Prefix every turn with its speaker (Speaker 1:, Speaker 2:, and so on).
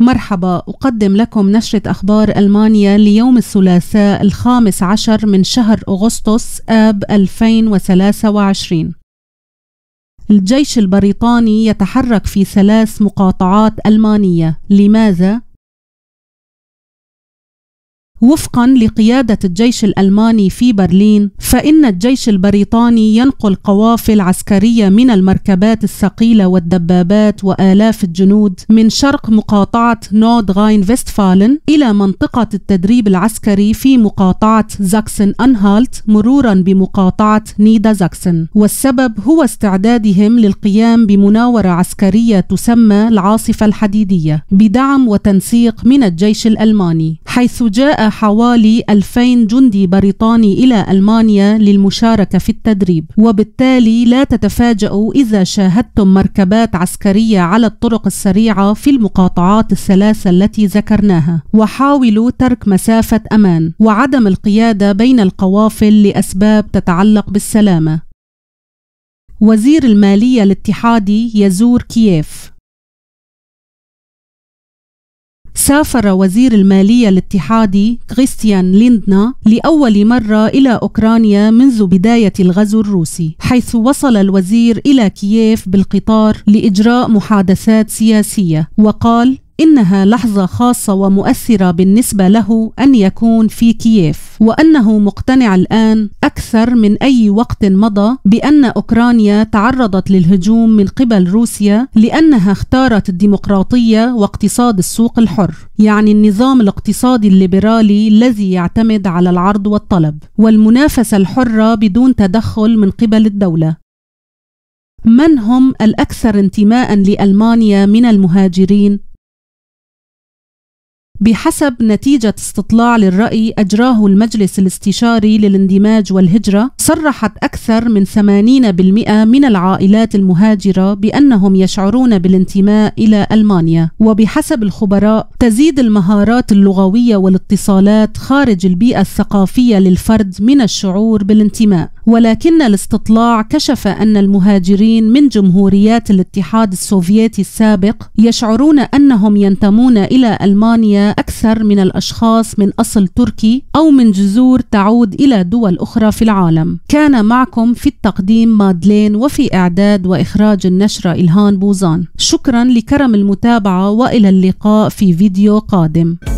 Speaker 1: مرحبا أقدم لكم نشرة أخبار ألمانيا ليوم الثلاثاء الخامس عشر من شهر أغسطس آب 2023 الجيش البريطاني يتحرك في ثلاث مقاطعات ألمانية لماذا؟ وفقا لقيادة الجيش الألماني في برلين فإن الجيش البريطاني ينقل قوافل عسكرية من المركبات الثقيلة والدبابات وآلاف الجنود من شرق مقاطعة نود غاين فيستفالن إلى منطقة التدريب العسكري في مقاطعة زاكسن أنهالت مرورا بمقاطعة نيدا زاكسن والسبب هو استعدادهم للقيام بمناورة عسكرية تسمى العاصفة الحديدية بدعم وتنسيق من الجيش الألماني حيث جاء حوالي 2000 جندي بريطاني إلى ألمانيا للمشاركة في التدريب وبالتالي لا تتفاجأوا إذا شاهدتم مركبات عسكرية على الطرق السريعة في المقاطعات الثلاثة التي ذكرناها وحاولوا ترك مسافة أمان وعدم القيادة بين القوافل لأسباب تتعلق بالسلامة وزير المالية الاتحادي يزور كييف سافر وزير المالية الاتحادي كريستيان ليندنا لأول مرة إلى أوكرانيا منذ بداية الغزو الروسي حيث وصل الوزير إلى كييف بالقطار لإجراء محادثات سياسية وقال إنها لحظة خاصة ومؤثرة بالنسبة له أن يكون في كييف وأنه مقتنع الآن أكثر من أي وقت مضى بأن أوكرانيا تعرضت للهجوم من قبل روسيا لأنها اختارت الديمقراطية واقتصاد السوق الحر يعني النظام الاقتصادي الليبرالي الذي يعتمد على العرض والطلب والمنافسة الحرة بدون تدخل من قبل الدولة من هم الأكثر انتماء لألمانيا من المهاجرين؟ بحسب نتيجة استطلاع للرأي أجراه المجلس الاستشاري للاندماج والهجرة صرحت أكثر من 80% من العائلات المهاجرة بأنهم يشعرون بالانتماء إلى ألمانيا وبحسب الخبراء تزيد المهارات اللغوية والاتصالات خارج البيئة الثقافية للفرد من الشعور بالانتماء ولكن الاستطلاع كشف أن المهاجرين من جمهوريات الاتحاد السوفيتي السابق يشعرون أنهم ينتمون إلى ألمانيا أكثر من الأشخاص من أصل تركي أو من جذور تعود إلى دول أخرى في العالم كان معكم في التقديم مادلين وفي إعداد وإخراج النشرة إلهان بوزان شكرا لكرم المتابعة وإلى اللقاء في فيديو قادم